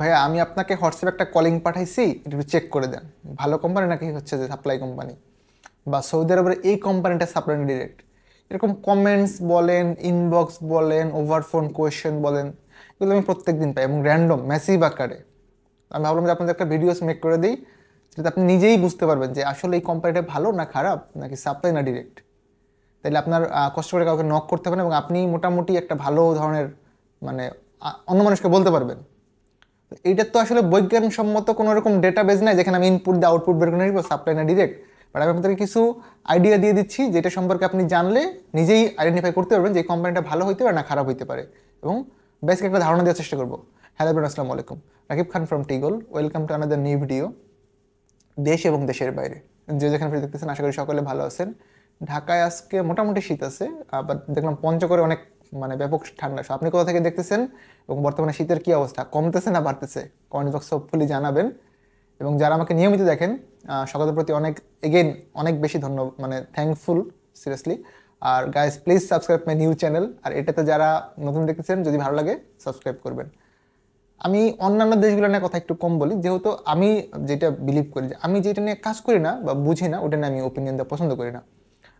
ভাইয়া আমি আপনাকে হোয়াটসঅ্যাপে একটা কলিং পাঠাইছি একটু চেক করে দেন ভালো কোম্পানি নাকি হচ্ছে যে সাপ্লাই কোম্পানি বা সৌদি আরবের এই কোম্পানিটা সাপ্লাই ডিরেক্ট এরকম কমেন্টস বলেন ইনবক্স বলেন ওভারফোন কোয়েশ্চেন বলেন এগুলো আমি প্রত্যেক দিন পাই এবং র্যান্ডম মেসিভ আকারে আমি ভাবলাম যে আপনাদের একটা ভিডিওস মেক করে দিই যেটা আপনি নিজেই বুঝতে পারবেন যে আসলে এই কোম্পানিটা ভালো না খারাপ নাকি সাপ্লাই না ডিরেক্ট তাইলে আপনার কষ্ট করে কাউকে নক করতে পারেন এবং আপনি মোটামুটি একটা ভালো ধরনের মানে অন্য মানুষকে বলতে পারবেন এইটার তো আসলে বৈজ্ঞানসম্মত কোনো রকম ডেটাবেজ নাই যেখানে আমি ইনপুট দিয়ে আউটপুট বের করে নিয়ে সাপ্লাই না ডিরেক্ট বাট আমি আপনাদের কিছু আইডিয়া দিয়ে দিচ্ছি যেটা সম্পর্কে আপনি জানলে নিজেই আইডেন্টিফাই করতে পারবেন যে কোম্পানিটা ভালো হইতে পারে না খারাপ হইতে পারে এবং বেসিক একটা ধারণা দেওয়ার চেষ্টা করবো হ্যালো ব্রেন আসসালামু আলাইকুম রাকিব খান ফ্রম টিগল welcome to another new video দেশ এবং দেশের বাইরে যে যেখানে ফিরে দেখতেছেন আশা করি সকলে ভালো আছেন ঢাকায় আজকে মোটামুটি শীত আছে আবার দেখলাম পঞ্চগড়ে অনেক মানে ব্যাপক ঠান্ডা আপনি কোথা থেকে দেখতেছেন এবং বর্তমানে শীতের কী অবস্থা কমতেছে না বাড়তেছে কমেন্ট বক্স হোপফুলি জানাবেন এবং যারা আমাকে নিয়মিত দেখেন সকলের প্রতি অনেক এগেন অনেক বেশি ধন্য মানে থ্যাংকফুল সিরিয়াসলি আর guys please subscribe my new channel আর এটাতে যারা নতুন দেখতেছেন যদি ভালো লাগে সাবস্ক্রাইব করবেন আমি অন্যান্য দেশগুলো নিয়ে কথা একটু কম বলি যেহেতু আমি যেটা বিলিভ করি আমি যেটা নিয়ে কাজ করি না বা বুঝি না ওটা নিয়ে আমি ওপিনিয়ন দেওয়া পছন্দ করি না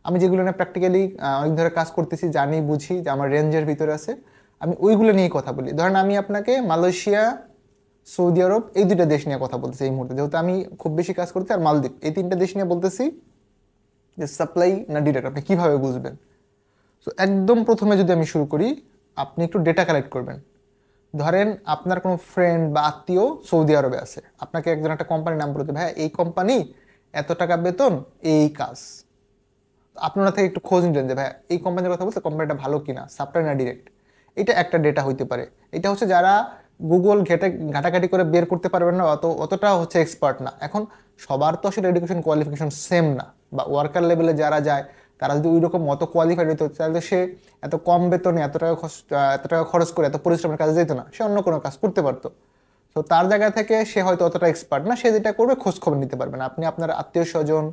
আমি যেগুলো নিয়ে প্র্যাকটিক্যালি অনেক ধরে কাজ করতেছি জানি বুঝি যে আমার রেঞ্জের ভিতরে আছে আমি ওইগুলো নিয়ে কথা বলি ধরেন আমি আপনাকে মালয়েশিয়া সৌদি আরব এই দুইটা দেশ নিয়ে কথা বলতেছি এই মুহূর্তে যেহেতু আমি খুব বেশি কাজ করতে আর মালদ্বীপ এই তিনটা দেশ নিয়ে বলতেছি যে সাপ্লাই না ডিটেক্ট আপনি কীভাবে বুঝবেন সো একদম প্রথমে যদি আমি শুরু করি আপনি একটু ডেটা কালেক্ট করবেন ধরেন আপনার কোনো ফ্রেন্ড বা আত্মীয় সৌদি আরবে আছে আপনাকে একজন একটা কোম্পানির নাম বলতে ভাই হ্যাঁ, এই কোম্পানি এত টাকা বেতন এই কাজ আপনারা থেকে একটু খোঁজ নিলেন যে ভাই এই কোম্পানির কথা বলতে কোম্পানিটা ভালো কিনা সাপ্লাই না ডিরেক্ট এটা একটা ডেটা হইতে পারে এটা হচ্ছে যারা গুগল ঘেটে ঘাটাঘাটি করে বের করতে পারবেন না অত অতটা হচ্ছে এক্সপার্ট না এখন সবার তো আসলে এডুকেশন কোয়ালিফিকেশন সেম না বা ওয়ার্কার লেভেলে যারা যায় তারা যদি ওই রকম অত কোয়ালিফাইড হতো তাহলে সে এত কম বেতনে এত টাকা এত টাকা খরচ করে এত পরিশ্রমের কাজে যেত না সে অন্য কোনো কাজ করতে পারতো তো তার জায়গা থেকে সে হয়তো অতটা এক্সপার্ট না সে যেটা করবে খোঁজখবর নিতে নিতে পারবেন আপনি আপনার আত্মীয় স্বজন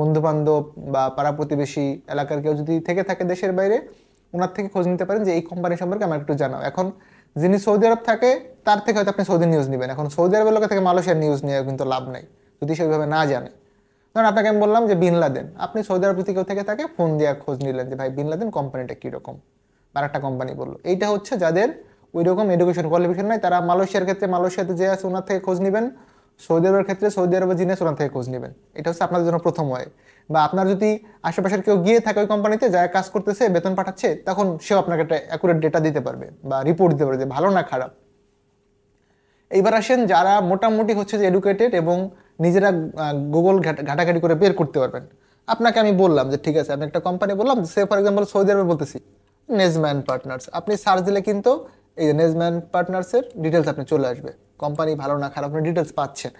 বন্ধুবান্ধব বা পাড়া প্রতিবেশী এলাকার কেউ যদি থেকে থাকে দেশের বাইরে ওনার থেকে খোঁজ নিতে পারেন যে এই কোম্পানি সম্পর্কে আমার একটু জানাও এখন যিনি সৌদি আরব থাকে তার থেকে হয়তো আপনি সৌদি নিউজ নেবেন এখন সৌদি আরবের লোকের থেকে মালয়েশিয়ার নিউজ নিয়ে কিন্তু লাভ নেই যদি সেইভাবে না জানে ধরুন আপনাকে আমি বললাম যে বিন লাদেন আপনি সৌদি আরব যদি কেউ থেকে থাকে ফোন দিয়ে খোঁজ নিলেন যে ভাই বিন লাদেন কোম্পানিটা কীরকম আর একটা কোম্পানি বললো এইটা হচ্ছে যাদের ওই রকম এডুকেশন কোয়ালিফিকেশন নাই তারা মালয়েশিয়ার ক্ষেত্রে মালয়েশিয়াতে যে আছে ওনার থেকে খোঁজ নেবেন সৌদি আরবের ক্ষেত্রে সৌদি আরবের জিনিস ওখান থেকে খোঁজ নেবেন এটা হচ্ছে আপনাদের জন্য প্রথম হয় বা আপনার যদি আশেপাশের কেউ গিয়ে থাকে ওই কোম্পানিতে যারা কাজ করতেছে বেতন পাঠাচ্ছে তখন সেও আপনাকে একটা অ্যাকুরেট ডেটা দিতে পারবে বা রিপোর্ট দিতে পারবে যে ভালো না খারাপ এইবার আসেন যারা মোটামুটি হচ্ছে যে এডুকেটেড এবং নিজেরা গুগল ঘাটাঘাটি করে বের করতে পারবেন আপনাকে আমি বললাম যে ঠিক আছে আমি একটা কোম্পানি বললাম সে ফর এক্সাম্পল সৌদি আরবে বলতেছি নেজম্যান পার্টনার্স আপনি সার্চ দিলে কিন্তু এই নেজম্যান পার্টনার্সের ডিটেলস আপনি চলে আসবে কোম্পানি ভালো না খারাপ আপনি ডিটেলস পাচ্ছেন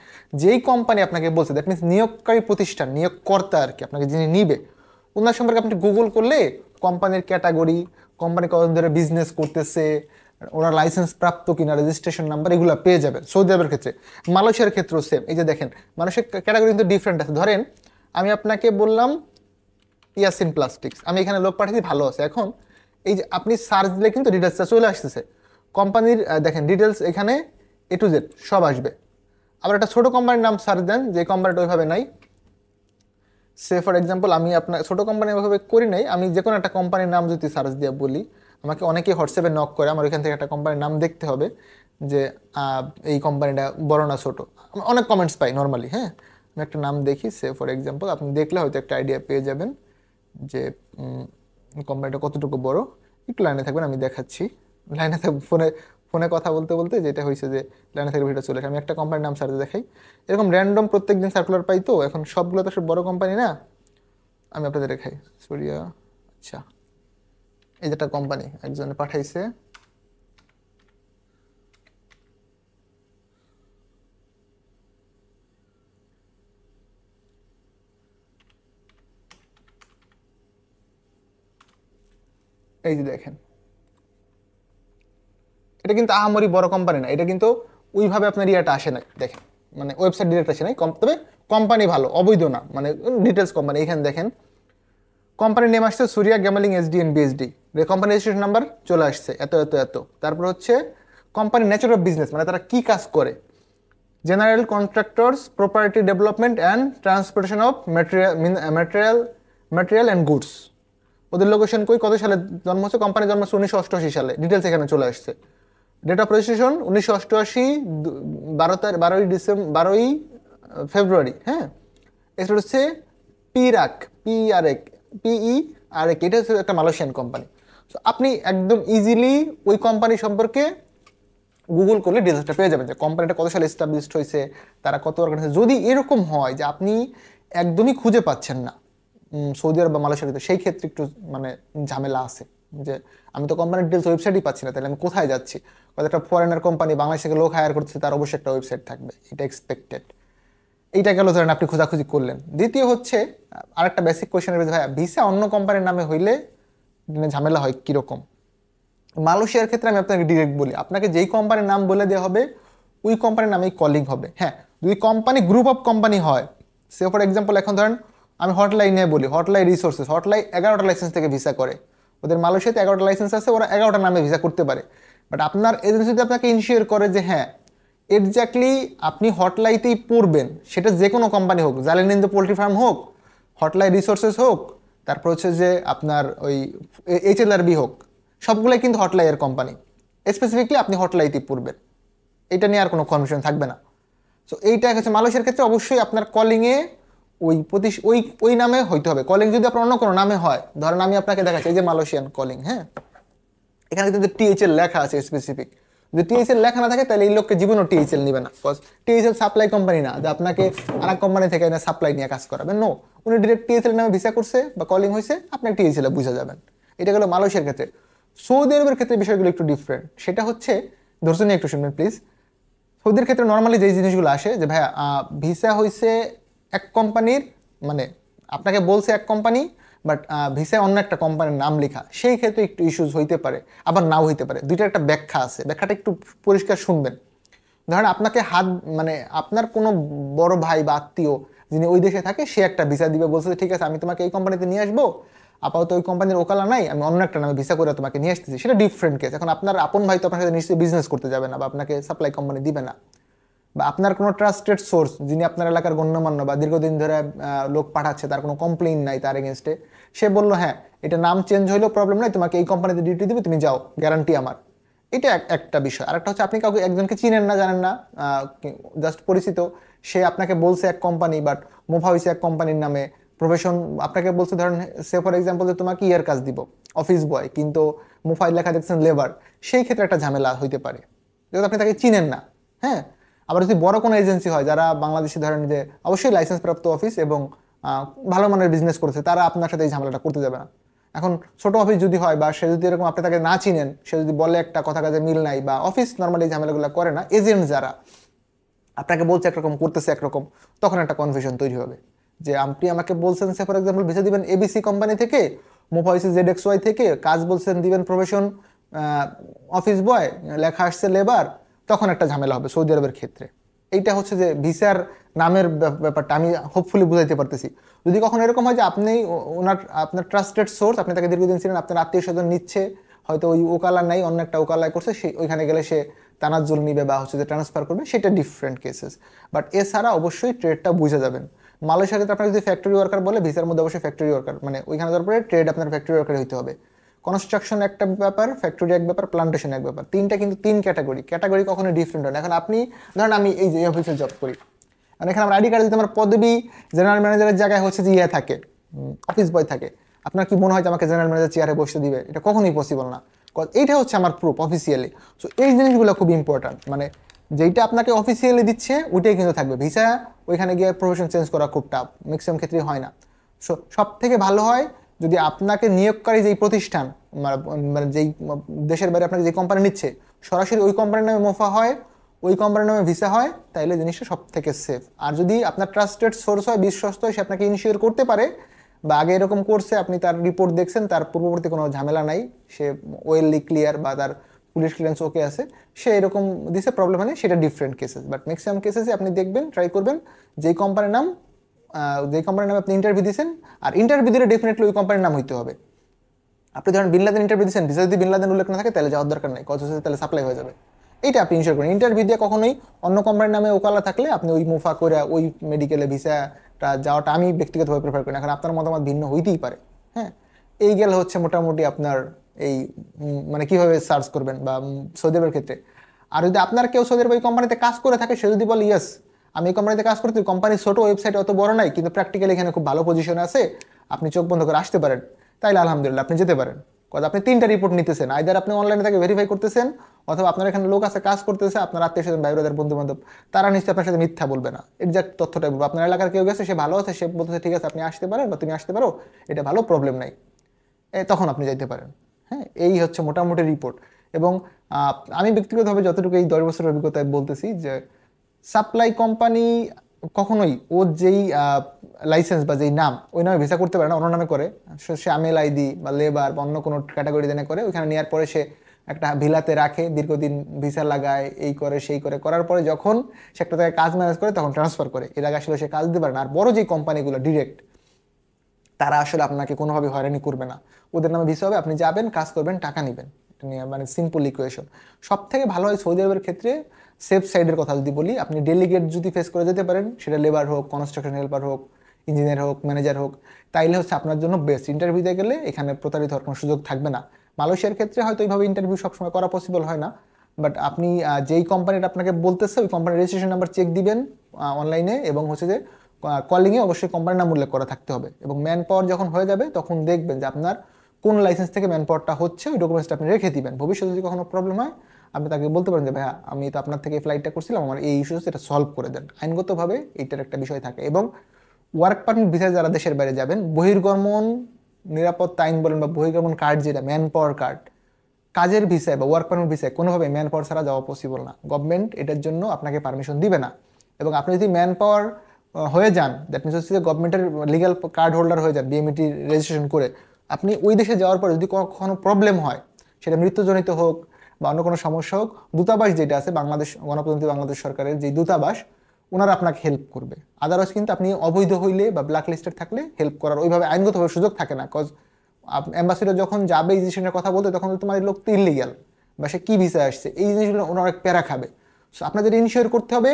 যেই কোম্পানি আপনাকে বলছে দ্যাট মিনস নিয়োগকারী প্রতিষ্ঠান নিয়োগকর্তা আর কি আপনাকে যিনি নিবে ওনার সম্পর্কে আপনি গুগল করলে কোম্পানির ক্যাটাগরি কোম্পানি কতদিন ধরে বিজনেস করতেছে ওরা লাইসেন্স প্রাপ্ত কিনা রেজিস্ট্রেশন নাম্বার এগুলো পেয়ে যাবেন সৌদি আরবের ক্ষেত্রে মালয়েশিয়ার ক্ষেত্রেও সেম এই যে দেখেন মানুষের ক্যাটাগরি কিন্তু ডিফারেন্ট আছে ধরেন আমি আপনাকে বললাম ইয়াসিন প্লাস্টিক্স আমি এখানে লোক পাঠিয়েছি ভালো আছে এখন এই যে আপনি সার্চ দিলে কিন্তু ডিটেলসটা চলে আসতেছে কোম্পানির দেখেন ডিটেলস এখানে এ টু জেড সব আসবে আবার একটা ছোটো কোম্পানির নাম সার্চ দেন যে কোম্পানিটা ওইভাবে নাই সে ফর এক্সাম্পল আমি আপনার ছোটো কোম্পানি ওইভাবে করি নাই আমি যে কোনো একটা কোম্পানির নাম যদি সার্চ দিয়ে বলি আমাকে অনেকেই হোয়াটসঅ্যাপে নক করে আমার ওইখান থেকে একটা কোম্পানির নাম দেখতে হবে যে এই কোম্পানিটা বড় না ছোটো অনেক কমেন্টস পাই নর্মালি হ্যাঁ আমি একটা নাম দেখি সে ফর এক্সাম্পল আপনি দেখলে হয়তো একটা আইডিয়া পেয়ে যাবেন যে কোম্পানিটা কতটুকু বড় একটু লাইনে থাকবেন আমি দেখাচ্ছি লাইনে থাক ফোনে ফোনে কথা বলতে বলতে যেটা হয়েছে যে লাইনে থেকে ভিডিও চলে আসে আমি একটা কোম্পানির নাম সার্চে দেখাই এরকম র্যান্ডম প্রত্যেক দিন সার্কুলার পাই তো এখন সবগুলো তো সব বড় কোম্পানি না আমি আপনাদের দেখাই সরিয়া আচ্ছা এই যে একটা কোম্পানি একজনে পাঠাইছে এই যে দেখেন এটা কিন্তু আহামরি বড় কোম্পানি না এটা কিন্তু ওইভাবে আপনার ইয়েটা আসে না দেখেন মানে ওয়েবসাইট ডিরেক্ট আসে নাই তবে কোম্পানি ভালো অবৈধ না মানে ডিটেলস কোম্পানি এখানে দেখেন কোম্পানির নেম আসছে সুরিয়া গ্যামালিং এন বিএসডি কোম্পানি রেজিস্ট্রেশন নাম্বার চলে আসছে এত এত এত তারপর হচ্ছে কোম্পানি নেচার অফ বিজনেস মানে তারা কী কাজ করে general contractors property development and transportation of material material material and goods ওদের লোকেশন কই কত সালে জন্ম হচ্ছে কোম্পানির জন্ম হচ্ছে উনিশশো অষ্টআশি সালে ডিটেলস এখানে চলে আসছে ডেট অফ রেজিস্ট্রেশন উনিশশো অষ্টআশি বারো বারোই ডিসেম্বর বারোই ফেব্রুয়ারি হ্যাঁ এছাড়া হচ্ছে পিরাক পি আর এক পিই আর এক এটা হচ্ছে একটা মালয়েশিয়ান কোম্পানি সো আপনি একদম ইজিলি ওই কোম্পানি সম্পর্কে গুগল করলে ডিটেলসটা পেয়ে যাবেন যে কোম্পানিটা কত সালে এস্টাবলিশড হয়েছে তারা কত অর্গানাইজ যদি এরকম হয় যে আপনি একদমই খুঁজে পাচ্ছেন না সৌদি আরব বা মালয়েশিয়াতে সেই ক্ষেত্রে একটু মানে ঝামেলা আছে যে আমি তো কোম্পানির ডিটেলস ওয়েবসাইটই পাচ্ছি না তাহলে আমি কোথায় যাচ্ছি কত একটা ফরেনার কোম্পানি বাংলাদেশ থেকে লোক হায়ার করছে তার অবশ্যই একটা ওয়েবসাইট থাকবে এটা এক্সপেক্টেড এইটা গেল ধরেন আপনি খোঁজাখুঁজি করলেন দ্বিতীয় হচ্ছে আরেকটা বেসিক কোয়েশনের ভাইয়া ভিসা অন্য কোম্পানির নামে হইলে মানে ঝামেলা হয় কীরকম মালয়েশিয়ার ক্ষেত্রে আমি আপনাকে ডিরেক্ট বলি আপনাকে যেই কোম্পানির নাম বলে দেওয়া হবে ওই কোম্পানির নামেই কলিং হবে হ্যাঁ যদি কোম্পানি গ্রুপ অফ কোম্পানি হয় সে ফর এক্সাম্পল এখন ধরেন আমি হটলাইনে বলি হটলাই রিসোর্সেস হটলাই এগারোটা লাইসেন্স থেকে ভিসা করে ওদের মালয়েশিয়াতে এগারোটা লাইসেন্স আছে ওরা এগারোটা নামে ভিসা করতে পারে বাট আপনার এজেন্সি আপনাকে ইনশিওর করে যে হ্যাঁ এক্স্যাক্টলি আপনি হটলাইতেই পড়বেন সেটা যে কোনো কোম্পানি হোক জালেনিন্দ পোলট্রি ফার্ম হোক হটলাই রিসোর্সেস হোক তারপর হচ্ছে যে আপনার ওই এইচ এল আরবি হোক সবগুলোই কিন্তু হটলাইয়ের কোম্পানি স্পেসিফিকলি আপনি হটলাইতেই পড়বেন এটা নিয়ে আর কোনো কনফিউশন থাকবে না সো এইটা হচ্ছে মালয়েশিয়ার ক্ষেত্রে অবশ্যই আপনার কলিংয়ে ওই প্রতি ওই ওই নামে হইতে হবে কলিং যদি আপনার অন্য কোনো নামে হয় ধরেন আমি আপনাকে দেখাচ্ছি এই যে মালয়েশিয়ান কলিং হ্যাঁ এখানে কিন্তু টিএইচএল লেখা আছে স্পেসিফিক যদি টিএইচএল লেখা না থাকে তাহলে এই লোককে জীবনও টিএইচএল নেবে না বিকজ টিএইচএল সাপ্লাই কোম্পানি না যে আপনাকে আর কোম্পানি থেকে এনে সাপ্লাই নিয়ে কাজ করাবে নো উনি ডিরেক্ট টিএইচএল নামে ভিসা করছে বা কলিং হয়েছে আপনি টিএইচএলে বুঝা যাবেন এটা গেলো মালয়েশিয়ার ক্ষেত্রে সৌদি আরবের ক্ষেত্রে বিষয়গুলো একটু ডিফারেন্ট সেটা হচ্ছে ধরছেন একটু শুনবেন প্লিজ সৌদির ক্ষেত্রে নর্মালি যেই জিনিসগুলো আসে যে ভাইয়া ভিসা হয়েছে এক কোম্পানির মানে আপনাকে বলছে এক কোম্পানি বাট ভিসায় অন্য একটা কোম্পানির নাম লেখা সেই ক্ষেত্রে একটু ইস্যুস হইতে পারে আবার নাও হইতে পারে দুইটা একটা ব্যাখ্যা আছে ব্যাখ্যাটা একটু পরিষ্কার শুনবেন ধরেন আপনাকে হাত মানে আপনার কোনো বড় ভাই বা আত্মীয় যিনি ওই দেশে থাকে সে একটা ভিসা দিবে বলছে ঠিক আছে আমি তোমাকে এই কোম্পানিতে নিয়ে আসবো আপাতত ওই কোম্পানির ওকালা নাই আমি অন্য একটা নামে ভিসা করে তোমাকে নিয়ে আসতেছি সেটা ডিফারেন্ট কেস এখন আপনার আপন ভাই তো আপনার সাথে নিশ্চয়ই বিজনেস করতে যাবে না বা আপনাকে সাপ্লাই কোম্পানি দিবে না বা আপনার কোনো ট্রাস্টেড সোর্স যিনি আপনার এলাকার গণ্যমান্য বা দীর্ঘদিন ধরে লোক পাঠাচ্ছে তার কোনো কমপ্লেন নাই তার এগেনস্টে সে বললো হ্যাঁ এটা নাম চেঞ্জ হলেও প্রবলেম নাই তোমাকে এই কোম্পানিতে ডিউটি দেবে তুমি যাও গ্যারান্টি আমার এটা একটা বিষয় আরেকটা হচ্ছে আপনি কাউকে একজনকে চিনেন না জানেন না জাস্ট পরিচিত সে আপনাকে বলছে এক কোম্পানি বাট মোভা হয়েছে এক কোম্পানির নামে প্রফেশন আপনাকে বলছে ধরেন সে ফর এক্সাম্পল যে তোমাকে ইয়ার কাজ দিব অফিস বয় কিন্তু মোফাইল লেখা দেখছেন লেবার সেই ক্ষেত্রে একটা ঝামেলা হইতে পারে যেহেতু আপনি তাকে চিনেন না হ্যাঁ আবার যদি বড় কোনো এজেন্সি হয় যারা বাংলাদেশি ধরেন যে অবশ্যই লাইসেন্সপ্রাপ্ত অফিস এবং ভালো মানের বিজনেস করছে তারা আপনার সাথে এই ঝামেলাটা করতে যাবে না এখন ছোট অফিস যদি হয় বা সে যদি এরকম আপনি তাকে না চিনেন সে যদি বলে একটা কথা কাজে মিল নাই বা অফিস নর্মালি ঝামেলাগুলো করে না এজেন্ট যারা আপনাকে বলছে একরকম করতেছে একরকম তখন একটা কনফিউশন তৈরি হবে যে আপনি আমাকে বলছেন সে ফর এক্সাম্পল ভিসা দিবেন এবিসি কোম্পানি থেকে মোফাইসি জেড এক্স ওয়াই থেকে কাজ বলছেন দিবেন প্রফেশন অফিস বয় লেখা আসছে লেবার তখন একটা ঝামেলা হবে সৌদি আরবের ক্ষেত্রে এইটা হচ্ছে যে ভিসার নামের ব্যাপারটা আমি হোপফুলি বুঝাইতে পারতেছি যদি কখনো এরকম হয় যে আপনি ওনার আপনার ট্রাস্টেড সোর্স আপনি তাকে দীর্ঘদিন ছিলেন আপনার আত্মীয় স্বজন নিচ্ছে হয়তো ওই ওকালা নাই অন্য একটা ওকালায় করছে সেই ওইখানে গেলে সে তানাজুল নিবে বা হচ্ছে যে ট্রান্সফার করবে সেটা ডিফারেন্ট কেসেস বাট এছাড়া অবশ্যই ট্রেডটা বুঝে যাবেন মালয়েশিয়াতে আপনার যদি ফ্যাক্টরি ওয়ার্কার বলে ভিসার মধ্যে অবশ্যই ফ্যাক্টরি ওয়ার্কার মানে ওইখানে যাওয়ার পরে ট্রেড আপনার ফ্যাক্টরি ওয়ার্কার হইতে হবে কনস্ট্রাকশন একটা ব্যাপার ফ্যাক্টরি এক ব্যাপার প্লান্টেশন এক ব্যাপার তিনটা কিন্তু তিন ক্যাটাগরি ক্যাটাগরি কখনো ডিফারেন্ট হয় না এখন আপনি ধরেন আমি এই যে অফিসে জব করি মানে এখানে আমার আইডি কার্ডে যদি আমার পদবি জেনারেল ম্যানেজারের জায়গায় হচ্ছে যে ইয়ে থাকে অফিস বয় থাকে আপনার কি মনে হয় যে আমাকে জেনারেল ম্যানেজার চেয়ারে বসতে দিবে এটা কখনোই পসিবল না এইটা হচ্ছে আমার প্রুফ অফিসিয়ালি সো এই জিনিসগুলো খুব ইম্পর্ট্যান্ট মানে যেইটা আপনাকে অফিসিয়ালি দিচ্ছে ওইটাই কিন্তু থাকবে ভিসা ওইখানে গিয়ে প্রফেশন চেঞ্জ করা খুব টাফ ম্যাক্সিমাম ক্ষেত্রেই হয় না সো সব থেকে ভালো হয় যদি আপনাকে নিয়োগকারী যেই প্রতিষ্ঠান মানে, মানে যেই দেশের বাইরে আপনাকে যে কোম্পানি নিচ্ছে সরাসরি ওই কোম্পানির নামে মোফা হয় ওই কোম্পানির নামে ভিসা হয় তাহলে জিনিসটা সব থেকে সেফ আর যদি আপনার ট্রাস্টেড সোর্স হয় বিশ্বস্ত হয় সে আপনাকে ইনশিওর করতে পারে বা আগে এরকম করছে আপনি তার রিপোর্ট দেখছেন তার পূর্ববর্তী কোনো ঝামেলা নাই সে ওয়েললি ক্লিয়ার বা তার পুলিশ ক্লিয়ারেন্স ওকে আছে সে এরকম দিছে প্রবলেম মানে হয় সেটা ডিফারেন্ট কেসেস বাট ম্যাক্সিমাম কেসেসে আপনি দেখবেন ট্রাই করবেন যেই কোম্পানির নাম যে কোম্পানির নামে আপনি ইন্টারভিউ দিয়েছেন আর ইন্টারভিউ দিলে ডেফিনেটলি ওই কোম্পানির নাম হইতে হবে আপনি ধরেন বিনলাদেন ইন্টারভিউ দিচ্ছেন ভিসা যদি বিনলাদেন উল্লেখ না থাকে তাহলে যাওয়ার দরকার নেই কজ তাহলে সাপ্লাই হয়ে যাবে এইটা আপনি ইনশিওর করেন ইন্টারভিউ দিয়ে কখনোই অন্য কোম্পানির নামে ওকালা থাকলে আপনি ওই মুফা করে ওই মেডিকেলে ভিসাটা যাওয়াটা আমি ব্যক্তিগতভাবে প্রেফার করি না কারণ আপনার মতামত ভিন্ন হইতেই পারে হ্যাঁ এই গেলে হচ্ছে মোটামুটি আপনার এই মানে কিভাবে সার্চ করবেন বা সৌদি ক্ষেত্রে আর যদি আপনার কেউ সৌদি ওই কোম্পানিতে কাজ করে থাকে সে যদি বলে ইয়েস আমি এই কোম্পানিতে কাজ করতে কোম্পানির ছোট ওয়েবসাইট অত বড় নাই কিন্তু প্র্যাকটিক্যালি এখানে খুব ভালো পজিশন আছে আপনি চোখ বন্ধ করে আসতে পারেন তাইলে আলহামদুলিল্লাহ আপনি যেতে পারেন কথা আপনি তিনটা রিপোর্ট নিতেছেন আইদার আপনি অনলাইনে তাকে ভেরিফাই করতেছেন অথবা আপনার এখানে লোক আছে কাজ করতেছে আপনার আত্মীয় স্বজন ভাই ব্রাদার বন্ধু বান্ধব তারা নিশ্চয়ই আপনার সাথে মিথ্যা বলবে না এক্সাক্ট তথ্যটাই বলবো আপনার এলাকার কেউ গেছে সে ভালো আছে সে বলতেছে ঠিক আছে আপনি আসতে পারেন বা তুমি আসতে পারো এটা ভালো প্রবলেম নাই তখন আপনি যাইতে পারেন হ্যাঁ এই হচ্ছে মোটামুটি রিপোর্ট এবং আমি ব্যক্তিগতভাবে যতটুকু এই দশ বছরের অভিজ্ঞতায় বলতেছি যে সাপ্লাই কোম্পানি কখনোই ওর যেই লাইসেন্স বা যেই নাম ওই নামে ভিসা করতে পারে না অন্য নামে করে সে আমেল আইডি বা লেবার বা অন্য কোনো ক্যাটাগরি দেনে করে ওইখানে নেওয়ার পরে সে একটা ভিলাতে রাখে দীর্ঘদিন ভিসা লাগায় এই করে সেই করে করার পরে যখন সে একটা জায়গায় কাজ ম্যানেজ করে তখন ট্রান্সফার করে এর আগে আসলে সে কাজ দিতে পারে না আর বড় যেই কোম্পানিগুলো ডিরেক্ট তারা আসলে আপনাকে কোনোভাবে হয়রানি করবে না ওদের নামে ভিসা হবে আপনি যাবেন কাজ করবেন টাকা নেবেন মানে সিম্পল ইকুয়েশন সব থেকে ভালো হয় সৌদি আরবের ক্ষেত্রে সেফ সাইডের কথা যদি বলি আপনি ডেলিগেট যদি ফেস করে যেতে পারেন সেটা লেবার হোক কনস্ট্রাকশন হেল্পার হোক ইঞ্জিনিয়ার হোক ম্যানেজার হোক তাইলে হচ্ছে আপনার জন্য বেস্ট ইন্টারভিউতে গেলে এখানে প্রতারিত হওয়ার কোনো সুযোগ থাকবে না মালয়েশিয়ার ক্ষেত্রে হয়তো এইভাবে ইন্টারভিউ সবসময় করা পসিবল হয় না বাট আপনি যেই কোম্পানিটা আপনাকে বলতেছে ওই কোম্পানির রেজিস্ট্রেশন নাম্বার চেক দিবেন অনলাইনে এবং হচ্ছে যে কলিংয়ে অবশ্যই কোম্পানির নাম উল্লেখ করা থাকতে হবে এবং ম্যান পাওয়ার যখন হয়ে যাবে তখন দেখবেন যে আপনার কোন লাইসেন্স থেকে ম্যান পাওয়ারটা হচ্ছে ওই ডকুমেন্টসটা আপনি রেখে দিবেন ভবিষ্যতে যদি কখনো প্রবলেম হয় আপনি তাকে বলতে পারেন যে ভাইয়া আমি তো আপনার থেকে ফ্লাইটটা করছিলাম আমার এই ইস্যু সেটা সলভ করে দেন আইনগতভাবে এইটার একটা বিষয় থাকে এবং ওয়ার্ক পারমিট বিষয়ে যারা দেশের বাইরে যাবেন বহির্গমন নিরাপত্তা আইন বলেন বা বহির্গমন কার্ড যেটা ম্যান পাওয়ার কার্ড কাজের ভিসায় বা ওয়ার্ক পারমিট ভিসায় কোনোভাবে ম্যান পাওয়ার ছাড়া যাওয়া পসিবল না গভর্নমেন্ট এটার জন্য আপনাকে পারমিশন দিবে না এবং আপনি যদি ম্যান পাওয়ার হয়ে যান দ্যাট মিনস হচ্ছে গভর্নমেন্টের লিগাল কার্ড হোল্ডার হয়ে যান বিএমইটি রেজিস্ট্রেশন করে আপনি ওই দেশে যাওয়ার পরে যদি কখনো প্রবলেম হয় সেটা মৃত্যুজনিত হোক বা অন্য কোনো সমস্যা হোক দূতাবাস যেটা আছে বাংলাদেশ গণপ্রজাতন্ত্রী বাংলাদেশ সরকারের যে দূতাবাস ওনারা আপনাকে হেল্প করবে আদারস কিন্তু আপনি অবৈধ হইলে বা ব্ল্যাক লিস্টেড থাকলে হেল্প করার ওইভাবে আইনগতভাবে সুযোগ থাকে না কজ অ্যাম্বাসিডার যখন যাবে এই জিনিসের কথা বলতে তখন তোমার লোক তো ইলিগাল বা সে কী ভিসা আসছে এই জিনিসগুলো ওনার প্যারা খাবে সো আপনাদের ইনশিওর করতে হবে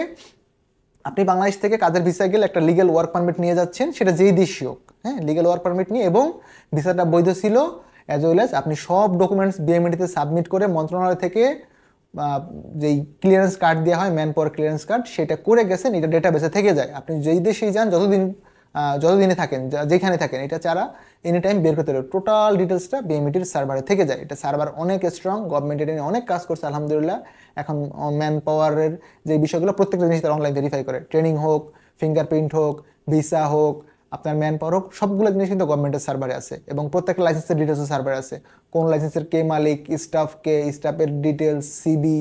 আপনি বাংলাদেশ থেকে কাদের ভিসায় গেলে একটা লিগ্যাল ওয়ার্ক পারমিট নিয়ে যাচ্ছেন সেটা যেই দেশীয় হ্যাঁ লিগেল ওয়ার পারমিট নিয়ে এবং ভিসাটা বৈধ ছিল অ্যাজ ওয়েল অ্যাজ আপনি সব ডকুমেন্টস বিএমএটিতে সাবমিট করে মন্ত্রণালয় থেকে যেই ক্লিয়ারেন্স কার্ড দেওয়া হয় ম্যান পাওয়ার ক্লিয়ারেন্স কার্ড সেটা করে গেছেন এটা ডেটা বেসে থেকে যায় আপনি যেই দেশেই যান যতদিন যতদিনে থাকেন যেখানে থাকেন এটা ছাড়া এনি টাইম বের করতে পারে টোটাল ডিটেলসটা বিএমইটির সার্ভারে থেকে যায় এটা সার্ভার অনেক স্ট্রং গভর্নমেন্ট এটা নিয়ে অনেক কাজ করছে আলহামদুলিল্লাহ এখন ম্যান পাওয়ারের যে বিষয়গুলো প্রত্যেকটা জিনিস তারা অনলাইন ভেরিফাই করে ট্রেনিং হোক ফিঙ্গারপ্রিন্ট হোক ভিসা হোক আপনার ম্যান পাওয়ার হোক সবগুলো জিনিস কিন্তু গভর্নমেন্টের সার্ভারে আছে এবং প্রত্যেকটা লাইসেন্সের ডিটেলসও সার্ভারে আছে কোন লাইসেন্সের কে মালিক স্টাফ কে স্টাফের ডিটেলস সিবি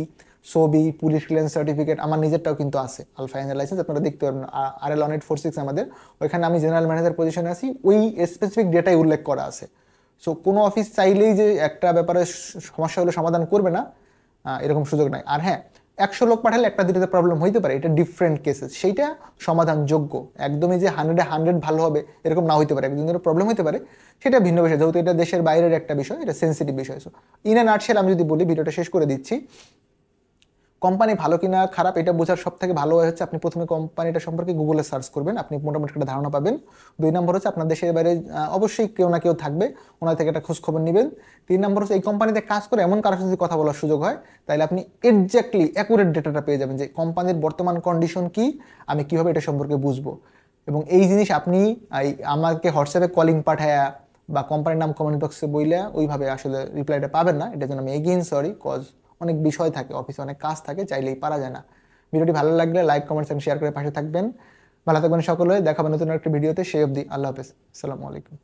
সোবি পুলিশ ক্লিয়ারেন্স সার্টিফিকেট আমার নিজেরটাও কিন্তু আছে আলফাইনের লাইসেন্স আপনারা দেখতে পারবেন আর এল অনেট ফোর সিক্স আমাদের ওইখানে আমি জেনারেল ম্যানেজার পজিশনে আছি ওই স্পেসিফিক ডেটাই উল্লেখ করা আছে সো কোনো অফিস চাইলেই যে একটা ব্যাপারে সমস্যা হলে সমাধান করবে না এরকম সুযোগ নাই আর হ্যাঁ একশো লোক পাঠালে একটা দুটোতে প্রবলেম হইতে পারে এটা ডিফারেন্ট কেসেস সেইটা সমাধানযোগ্য একদমই যে হান্ড্রেডে হান্ড্রেড ভালো হবে এরকম না হইতে পারে ধরে প্রবলেম হতে পারে সেটা ভিন্ন বিষয় যেহেতু এটা দেশের বাইরের একটা বিষয় এটা সেন্সিটিভ বিষয় সো ইন অ্যান্ড আর্টসেল আমি যদি বলি ভিডিওটা শেষ করে দিচ্ছি কোম্পানি ভালো কিনা খারাপ এটা বোঝার সব থেকে ভালো হচ্ছে আপনি প্রথমে কোম্পানিটা সম্পর্কে গুগলে সার্চ করবেন আপনি মোটামুটি একটা ধারণা পাবেন দুই নম্বর হচ্ছে আপনার দেশের বাইরে অবশ্যই কেউ না কেউ থাকবে ওনার থেকে একটা খোঁজ খবর নেবেন তিন নম্বর হচ্ছে এই কোম্পানিতে কাজ করে এমন কারোর সাথে কথা বলার সুযোগ হয় তাহলে আপনি এক্স্যাক্টলি অ্যাকুরেট ডেটাটা পেয়ে যাবেন যে কোম্পানির বর্তমান কন্ডিশন কি আমি কিভাবে এটা সম্পর্কে বুঝবো এবং এই জিনিস আপনি আমাকে হোয়াটসঅ্যাপে কলিং পাঠায়া বা কোম্পানির নাম কমেন্ট বক্সে বইলা ওইভাবে আসলে রিপ্লাইটা পাবেন না এটার জন্য আমি এগেইন সরি কজ অনেক বিষয় থাকে অফিসে অনেক কাজ থাকে চাইলেই পারা যায় না ভিডিওটি ভালো লাগলে লাইক কমেন্টস এবং শেয়ার করে পাশে থাকবেন ভালো থাকবেন সকলে দেখাবেন নতুন একটা ভিডিওতে সেই অবধি আল্লাহ হাফেজ আসসালামু আলাইকুম